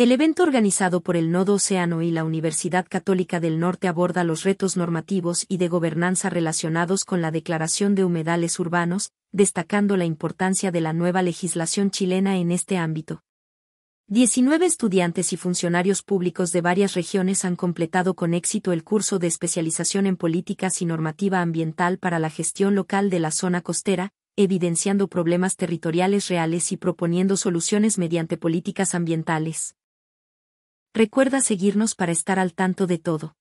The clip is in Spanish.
El evento organizado por el Nodo Océano y la Universidad Católica del Norte aborda los retos normativos y de gobernanza relacionados con la declaración de humedales urbanos, destacando la importancia de la nueva legislación chilena en este ámbito. Diecinueve estudiantes y funcionarios públicos de varias regiones han completado con éxito el curso de especialización en políticas y normativa ambiental para la gestión local de la zona costera, evidenciando problemas territoriales reales y proponiendo soluciones mediante políticas ambientales. Recuerda seguirnos para estar al tanto de todo.